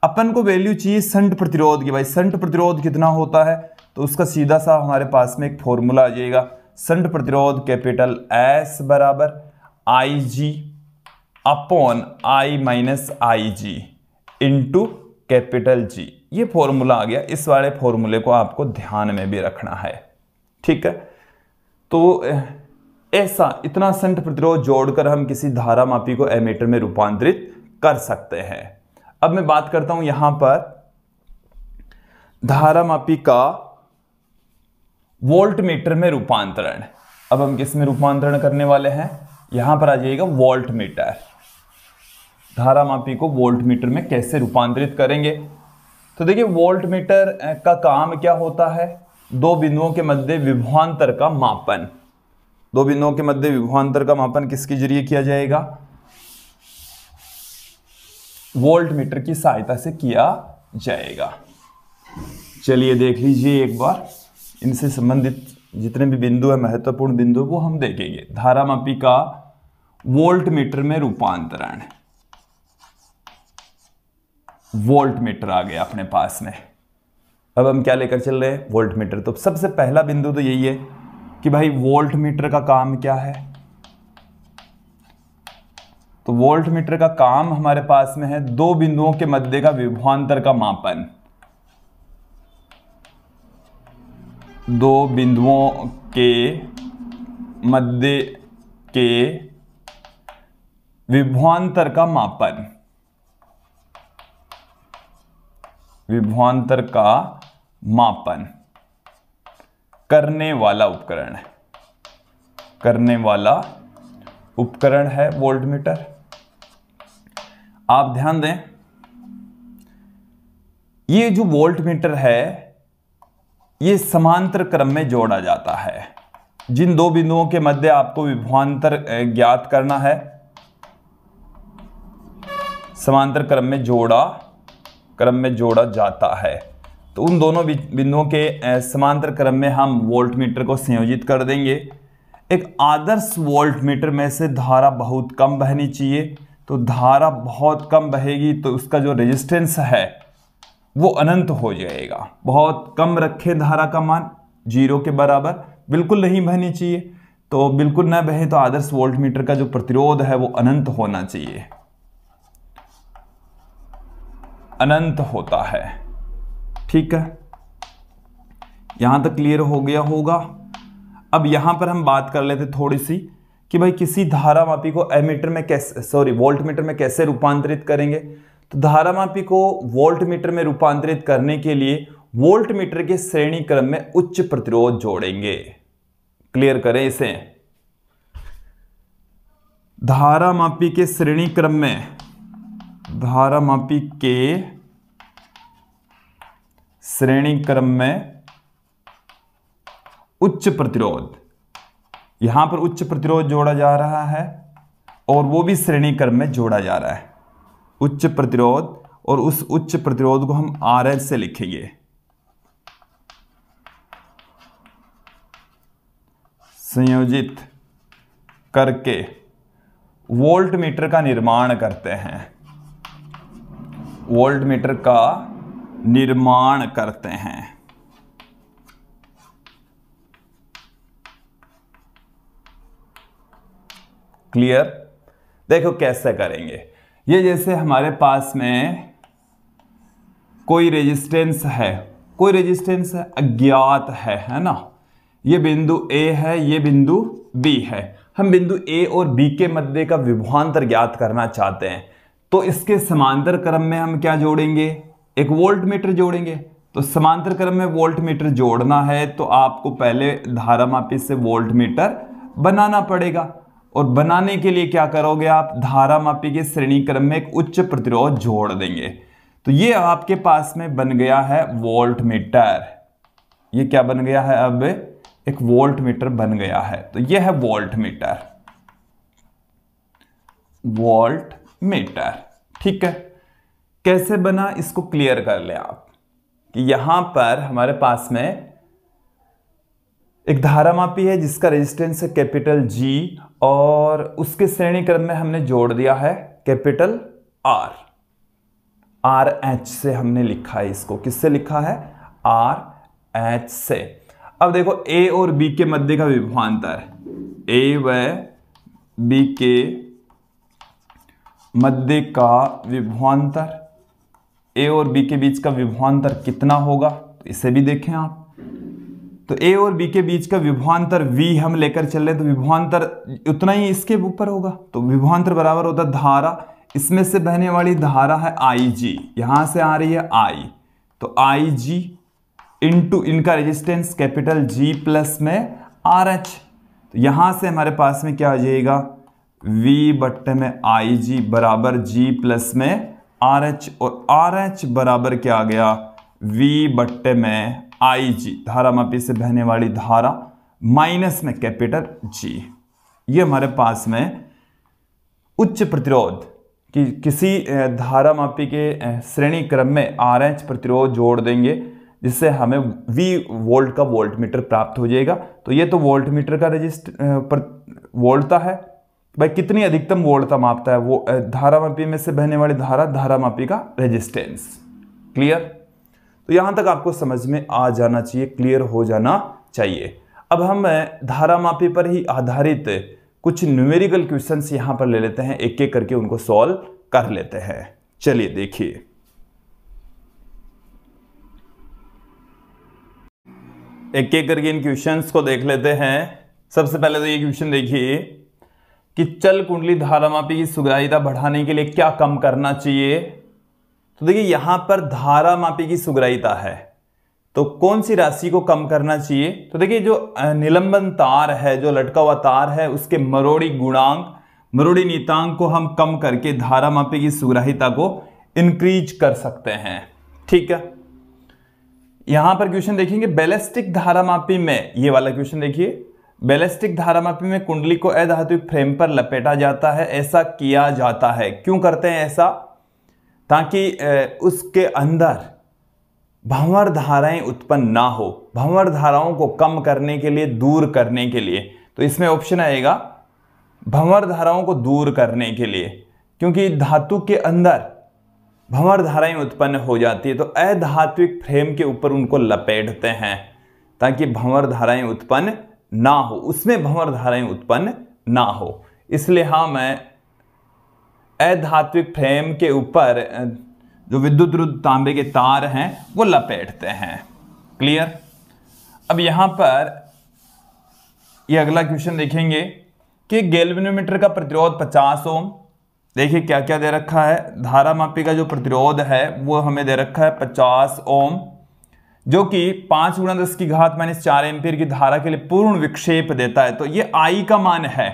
अपन को वैल्यू चाहिए संट प्रतिरोध की भाई संट प्रतिरोध कितना होता है तो उसका सीधा सा हमारे पास में एक फॉर्मूला आ जाएगा संट प्रतिरोध कैपिटल एस बराबर I G upon I minus I G into capital G ये फॉर्मूला आ गया इस वाले फॉर्मूले को आपको ध्यान में भी रखना है ठीक है तो ऐसा इतना संट प्रतिरोध जोड़कर हम किसी धारा मापी को एमीटर में रूपांतरित कर सकते हैं अब मैं बात करता हूं यहां पर धारा मापी का वोल्ट मीटर में रूपांतरण अब हम किस में रूपांतरण करने वाले हैं यहां पर आ जाएगा वोल्ट मीटर धारा मापी को वोल्ट मीटर में कैसे रूपांतरित करेंगे तो देखिए वोल्ट मीटर का काम क्या होता है दो बिंदुओं के मध्य विभवान्तर का मापन दो बिंदुओं के मध्य विभवान्तर का मापन किसके जरिए किया जाएगा वोल्ट मीटर की सहायता से किया जाएगा चलिए देख लीजिए एक बार इनसे संबंधित जितने भी बिंदु है महत्वपूर्ण बिंदु वो हम देखेंगे धारा मापी का वोल्ट मीटर में रूपांतरण वोल्ट मीटर आ गया अपने पास में अब हम क्या लेकर चल रहे हैं वोल्ट मीटर तो सबसे पहला बिंदु तो यही है कि भाई वोल्ट मीटर का काम क्या है तो वोल्ट मीटर का काम हमारे पास में है दो बिंदुओं के मध्य का विभवान्तर का मापन दो बिंदुओं के मध्य के विभवांतर का मापन विभवान्तर का मापन करने वाला उपकरण है करने वाला उपकरण है वोल्टमीटर मीटर आप ध्यान दें ये जो वोल्ट मीटर है ये समांतर क्रम में जोड़ा जाता है जिन दो बिंदुओं के मध्य आपको विभवान्तर ज्ञात करना है समांतर क्रम में जोड़ा क्रम में जोड़ा जाता है तो उन दोनों बिंदुओं के समांतर क्रम में हम वोल्ट मीटर को संयोजित कर देंगे एक आदर्श वोल्ट मीटर में से धारा बहुत कम बहनी चाहिए तो धारा बहुत कम बहेगी तो उसका जो रेजिस्टेंस है वो अनंत हो जाएगा बहुत कम रखें धारा का मान जीरो के बराबर बिल्कुल नहीं बहनी चाहिए तो बिल्कुल ना बहे तो आदर्श वोल्ट मीटर का जो प्रतिरोध है वो अनंत होना चाहिए अनंत होता है ठीक है यहां तक क्लियर हो गया होगा अब यहां पर हम बात कर लेते थोड़ी सी कि भाई किसी धारामापी को एमीटर में कैसे सॉरी वोल्ट मीटर में कैसे रूपांतरित करेंगे तो धारामापी को वोल्ट मीटर में रूपांतरित करने के लिए वोल्ट मीटर के श्रेणी क्रम में उच्च प्रतिरोध जोड़ेंगे क्लियर करें इसे धारामापी के श्रेणी क्रम में धारामापी के श्रेणी क्रम में उच्च प्रतिरोध यहां पर उच्च प्रतिरोध जोड़ा जा रहा है और वो भी श्रेणी क्रम में जोड़ा जा रहा है उच्च प्रतिरोध और उस उच्च प्रतिरोध को हम आर से लिखेंगे संयोजित करके वोल्ट मीटर का निर्माण करते हैं वोल्ट मीटर का निर्माण करते हैं क्लियर देखो कैसे करेंगे ये जैसे हमारे पास में कोई रेजिस्टेंस है कोई रेजिस्टेंस है अज्ञात है है ना ये बिंदु ए है ये बिंदु बी है हम बिंदु ए और बी के मध्य का विभवान्तर ज्ञात करना चाहते हैं तो इसके समांतर क्रम में हम क्या जोड़ेंगे एक वोल्ट मीटर जोड़ेंगे तो समांतर क्रम में वोल्ट मीटर जोड़ना है तो आपको पहले धारा मापी से वोल्ट मीटर बनाना पड़ेगा और बनाने के लिए क्या करोगे आप धारा मापी के श्रेणी क्रम में एक उच्च प्रतिरोध जोड़ देंगे तो ये आपके पास में बन गया है वोल्ट मीटर ये क्या बन गया है अब एक वोल्ट मीटर बन गया है तो ये है वोल्ट मीटर वोल्ट मीटर ठीक है कैसे बना इसको क्लियर कर ले आप कि यहां पर हमारे पास में एक मापी है जिसका रेजिस्टेंस है कैपिटल जी और उसके श्रेणी क्रम में हमने जोड़ दिया है कैपिटल आर आर एच से हमने लिखा है इसको किससे लिखा है आर एच से अब देखो ए और बी के मध्य का विभवांतर ए व बी के मध्य का विभवांतर ए और बी के बीच का विभवांतर कितना होगा तो इसे भी देखें आप तो ए और बी के बीच का विभवान्तर वी हम लेकर चल रहे हैं तो विभवान्तर उतना ही इसके ऊपर होगा तो विभवान्तर बराबर होता है धारा इसमें से बहने वाली धारा है आई जी यहां से आ रही है आई तो आई जी इंटू इनका रेजिस्टेंस कैपिटल जी प्लस में आर एच तो यहां से हमारे पास में क्या आ जाएगा वी बट्टे में आई जी बराबर जी प्लस में आर एच और आर एच बराबर क्या आ गया वी बट्टे में आई जी धारा मापी से बहने वाली धारा माइनस में कैपिटल जी ये हमारे पास में उच्च प्रतिरोध कि किसी मापी के श्रेणी क्रम में आर एच प्रतिरोध जोड़ देंगे जिससे हमें वी वोल्ट का वोल्ट मीटर प्राप्त हो जाएगा तो ये तो वोल्ट मीटर का रजिस्टर पर वोल्टता है भाई कितनी अधिकतम वोल्टता मापता है वो मापी में से बहने वाली धारा धारा मापी का रजिस्टेंस क्लियर तो यहां तक आपको समझ में आ जाना चाहिए क्लियर हो जाना चाहिए अब हम धारा मापी पर ही आधारित कुछ न्यूमेरिकल क्वेश्चन यहां पर ले लेते हैं एक एक करके उनको सॉल्व कर लेते हैं चलिए देखिए एक एक करके इन क्वेश्चन को देख लेते हैं सबसे पहले तो ये क्वेश्चन देखिए कि चल कुंडली धारा मापी की सुग्राहिता बढ़ाने के लिए क्या कम करना चाहिए तो देखिए यहां पर धारा मापी की सुग्राहिता है तो कौन सी राशि को कम करना चाहिए तो देखिए जो निलंबन तार है जो लटका हुआ तार है उसके मरोड़ी गुणांक मरोड़ी नीतांक को हम कम करके धारा मापी की सुग्राहिता को इंक्रीज कर सकते हैं ठीक है यहां पर क्वेश्चन देखेंगे धारा मापी में ये वाला क्वेश्चन देखिए धारा मापी में कुंडली को अधातु फ्रेम पर लपेटा जाता है ऐसा किया जाता है क्यों करते हैं ऐसा ताकि उसके अंदर भंवर धाराएं उत्पन्न ना हो भंवर धाराओं को कम करने के लिए दूर करने के लिए तो इसमें ऑप्शन आएगा भंवर धाराओं को दूर करने के लिए क्योंकि धातु के अंदर भंवर धाराएं उत्पन्न हो जाती है तो अधात्विक फ्रेम के ऊपर उनको लपेटते हैं ताकि भंवर धाराएं उत्पन्न ना हो उसमें भंवर धाराएं उत्पन्न ना हो इसलिए हाँ मैं अधात्विक फ्रेम के ऊपर जो विद्युत रुद्ध तांबे के तार हैं वो लपेटते हैं क्लियर अब यहाँ पर ये अगला क्वेश्चन देखेंगे कि गेलविनोमीटर का प्रतिरोध 50 ओम देखिए क्या क्या दे रखा है धारा मापी का जो प्रतिरोध है वो हमें दे रखा है 50 ओम जो कि पांच गुणा दस की घात माइनस चार एम्पियर की धारा के लिए पूर्ण विक्षेप देता है तो ये आई का मान है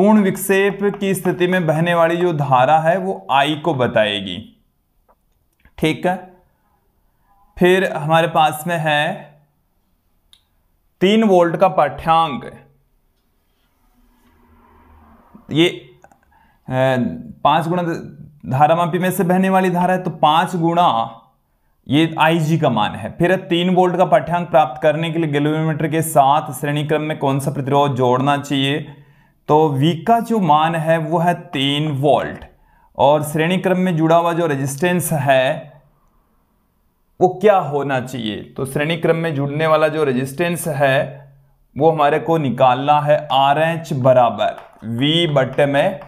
पूर्ण विक्षेप की स्थिति में बहने वाली जो धारा है वो आई को बताएगी ठीक है फिर हमारे पास में है तीन वोल्ट का पाठ्यांक ये पांच गुणा मापी में से बहने वाली धारा है तो पांच गुणा ये जी का मान है फिर तीन वोल्ट का पाठ्यांक प्राप्त करने के लिए गेलोमीटर के साथ श्रेणी क्रम में कौन सा प्रतिरोध जोड़ना चाहिए तो वी का जो मान है वो है तीन वोल्ट और श्रेणी क्रम में जुड़ा हुआ जो रेजिस्टेंस है वो क्या होना चाहिए तो श्रेणी क्रम में जुड़ने वाला जो रेजिस्टेंस है वो हमारे को निकालना है आर एच बराबर वी बट में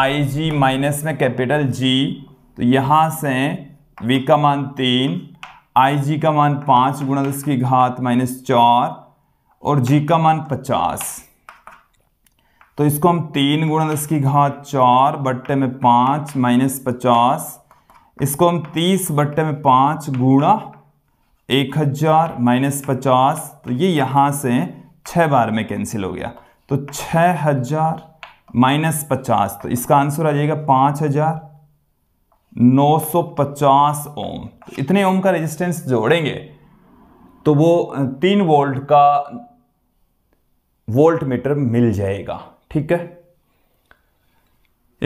आई जी माइनस में कैपिटल जी तो यहाँ से वी का मान तीन आई जी का मान पाँच गुणा दस की घात माइनस चार और जी का मान पचास तो इसको हम तीन गुणा दस की घात चार बट्टे में पाँच माइनस पचास इसको हम तीस बट्टे में पाँच गुणा एक हजार माइनस पचास तो ये यहाँ से छः बार में कैंसिल हो गया तो छः हजार माइनस पचास तो इसका आंसर आ जाएगा पाँच हजार नौ सौ पचास ओम तो इतने ओम का रेजिस्टेंस जोड़ेंगे तो वो तीन वोल्ट का वोल्ट मीटर मिल जाएगा ठीक है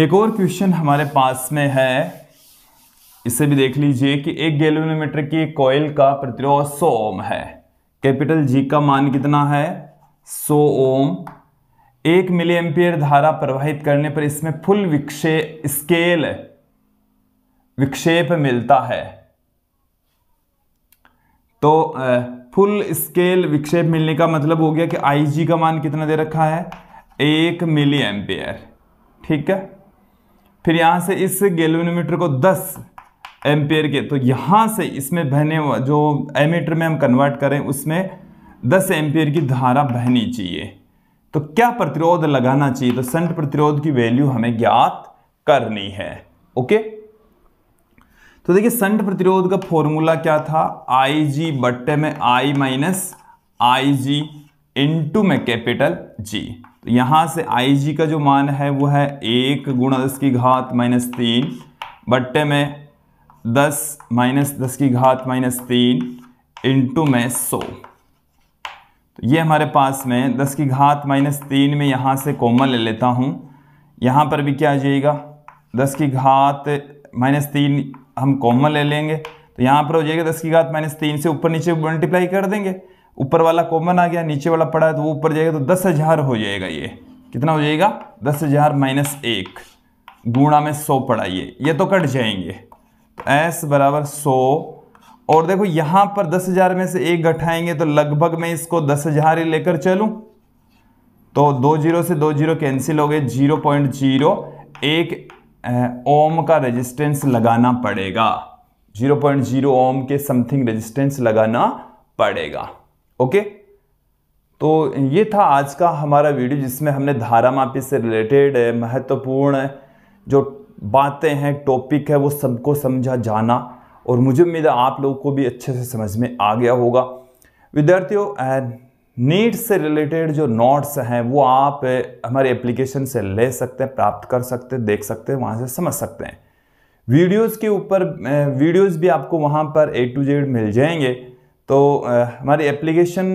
एक और क्वेश्चन हमारे पास में है इसे भी देख लीजिए कि एक गैल्वेनोमीटर की कॉयल का प्रतिरोध 100 ओम है कैपिटल जी का मान कितना है 100 ओम एक मिली एम्पियर धारा प्रवाहित करने पर इसमें फुल विक्षेप स्केल विक्षेप मिलता है तो फुल स्केल विक्षेप मिलने का मतलब हो गया कि आईजी का मान कितना दे रखा है एक मिली एम्पेयर ठीक है फिर यहाँ से इस गैल्वेनोमीटर को 10 एम्पेयर के तो यहाँ से इसमें बहने हुआ जो एमीटर में हम कन्वर्ट करें उसमें 10 एम्पेयर की धारा बहनी चाहिए तो क्या प्रतिरोध लगाना चाहिए तो संट प्रतिरोध की वैल्यू हमें ज्ञात करनी है ओके तो देखिए संट प्रतिरोध का फॉर्मूला क्या था आई जी बट्टे में I minus I G into में कैपिटल जी यहाँ से आई का जो मान है वो है एक गुणा दस की घात माइनस तीन बट्टे में दस माइनस दस की घात माइनस तीन इंटू में सौ तो ये हमारे पास में दस की घात माइनस तीन में यहाँ से कॉमन ले लेता हूँ यहाँ पर भी क्या आ जाएगा दस की घात माइनस तीन हम कॉमन ले लेंगे तो यहाँ पर हो जाएगा दस की घात माइनस तीन से ऊपर नीचे मल्टीप्लाई कर देंगे ऊपर वाला कॉमन आ गया नीचे वाला पड़ा है तो वो ऊपर जाएगा तो दस हज़ार हो जाएगा ये कितना हो जाएगा दस हज़ार माइनस एक गुणा में सौ पड़ा ये ये तो कट जाएंगे एस बराबर सौ और देखो यहां पर दस हज़ार में से एक घटाएंगे तो लगभग मैं इसको दस हज़ार ही लेकर चलू तो दो जीरो से दो जीरो कैंसिल हो गए जीरो पॉइंट जीरो एक ओम का रेजिस्टेंस लगाना पड़ेगा जीरो पॉइंट जीरो ओम के समथिंग रेजिस्टेंस लगाना पड़ेगा ओके तो ये था आज का हमारा वीडियो जिसमें हमने धारा मापी से रिलेटेड महत्वपूर्ण जो बातें हैं टॉपिक है वो सबको समझा जाना और मुझे उम्मीद है आप लोगों को भी अच्छे से समझ में आ गया होगा विद्यार्थियों नीट से रिलेटेड जो नोट्स हैं वो आप हमारे एप्लीकेशन से ले सकते हैं प्राप्त कर सकते हैं देख सकते हैं वहाँ से समझ सकते हैं वीडियोज़ के ऊपर वीडियोज़ भी आपको वहाँ पर ए टू जेड मिल जाएंगे तो हमारी एप्लीकेशन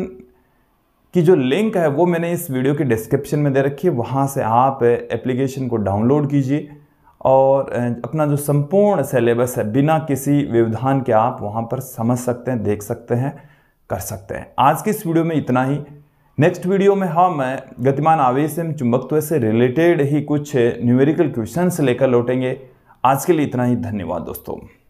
की जो लिंक है वो मैंने इस वीडियो के डिस्क्रिप्शन में दे रखी है वहाँ से आप एप्लीकेशन को डाउनलोड कीजिए और अपना जो संपूर्ण सिलेबस है बिना किसी व्यवधान के आप वहाँ पर समझ सकते हैं देख सकते हैं कर सकते हैं आज की इस वीडियो में इतना ही नेक्स्ट वीडियो में हम गतिमान आवेश एवं चुंबकत्व से रिलेटेड ही कुछ न्यूमेरिकल क्वेश्चन लेकर लौटेंगे आज के लिए इतना ही धन्यवाद दोस्तों